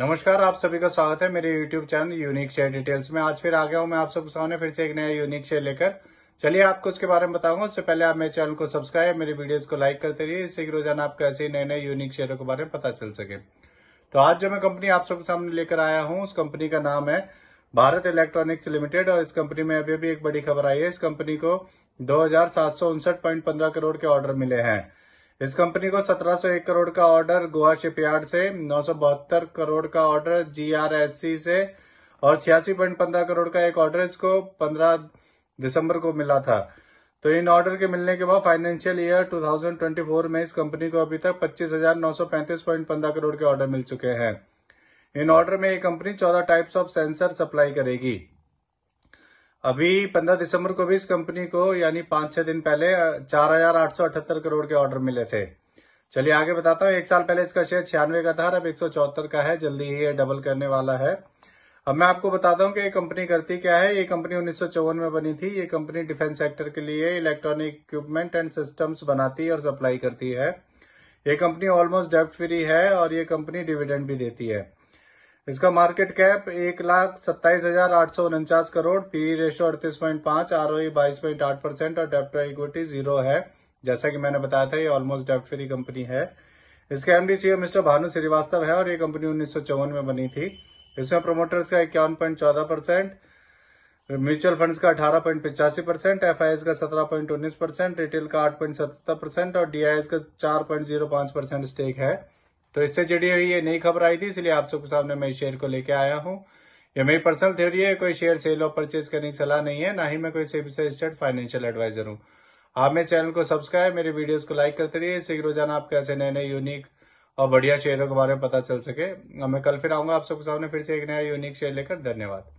नमस्कार आप सभी का स्वागत है मेरे YouTube channel unique share details में आज फिर आ गया हूं मैं आप सबके सामने फिर से एक नया यूनिक शेयर लेकर चलिए आपको उसके बारे में बताऊंगा उससे पहले आप मेरे चैनल को सब्सक्राइब मेरे वीडियोस को लाइक करते रहिए इससे कि रोजाना आपको ऐसे नए नए यूनिक शेयरों के बारे में पता चल सके तो आज जो मैं कंपनी आप सबके सामने लेकर आया हूँ उस कंपनी का नाम है भारत इलेक्ट्रॉनिक्स लिमिटेड और इस कंपनी में अभी अभी एक बड़ी खबर आई है इस कंपनी को दो करोड़ के ऑर्डर मिले हैं इस कंपनी को 1701 करोड़ का ऑर्डर गोवा शिपयार्ड से नौ करोड़ का ऑर्डर जीआरएससी से और छियासी करोड़ का एक ऑर्डर इसको 15 दिसंबर को मिला था तो इन ऑर्डर के मिलने के बाद फाइनेंशियल ईयर 2024 में इस कंपनी को अभी तक 25,935.15 करोड़ के ऑर्डर मिल चुके हैं इन ऑर्डर में ये company 14 types of sensor supply करेगी अभी 15 दिसंबर को भी इस कंपनी को यानी पांच छह दिन पहले चार हजार आठ सौ अठहत्तर करोड़ के ऑर्डर मिले थे चलिए आगे बताता हूँ एक साल पहले इसका शेयर छियानवे का था अब एक का है जल्दी ही ये डबल करने वाला है अब मैं आपको बताता हूँ कि ये कंपनी करती क्या है ये कंपनी उन्नीस में बनी थी ये कंपनी डिफेंस सेक्टर के लिए इलेक्ट्रॉनिक इक्विपमेंट एंड सिस्टम्स बनाती और सप्लाई करती है ये कंपनी ऑलमोस्ट डेप्ट फ्री है और ये कंपनी डिविडेंड भी देती है इसका मार्केट कैप एक लाख सत्ताईस हजार आठ सौ उनचास करोड़ पी रेशो e अड़तीस पॉइंट पांच आर ओ e बाईस पॉइंट आठ परसेंट और डेप्ट इक्विटी जीरो है जैसा कि मैंने बताया था ये ऑलमोस्ट डेप फ्री कंपनी है इसके MD CEO e mister Bhanu Srivastava है और ये कंपनी उन्नीस में बनी थी इसमें प्रोमोटर्स का इक्यावन पॉइंट चौदह परसेंट म्यूचुअल फंड्स का अठारह पॉइंट पिचासी परसेंट एफ का सत्रह पॉइंट उन्नीस परसेंट रिटेल का आठ पॉइंट सतहत्तर परसेंट और डीआईएस का चार पॉइंट जीरो पांच परसेंट स्टेक है तो इससे जुड़ी हुई ये नई खबर आई थी इसलिए आप सबके सामने मैं शेयर को लेके आया हूँ ये मेरी पर्सनल थ्योरी है कोई शेयर सेल और परचेज करने की सलाह नहीं है ना ही मैं कोई सेबी से रजिस्टर्ड फाइनेंशियल एडवाइजर हूँ आप मेरे चैनल को सब्सक्राइब मेरे वीडियोस को लाइक करते रहिए इससे रोजाना आपके ऐसे नए नए यूनिक और बढ़िया शेयरों के बारे में पता चल सके मैं कल फिर आऊंगा आप सबके सामने फिर से एक नया यूनिक शेयर लेकर धन्यवाद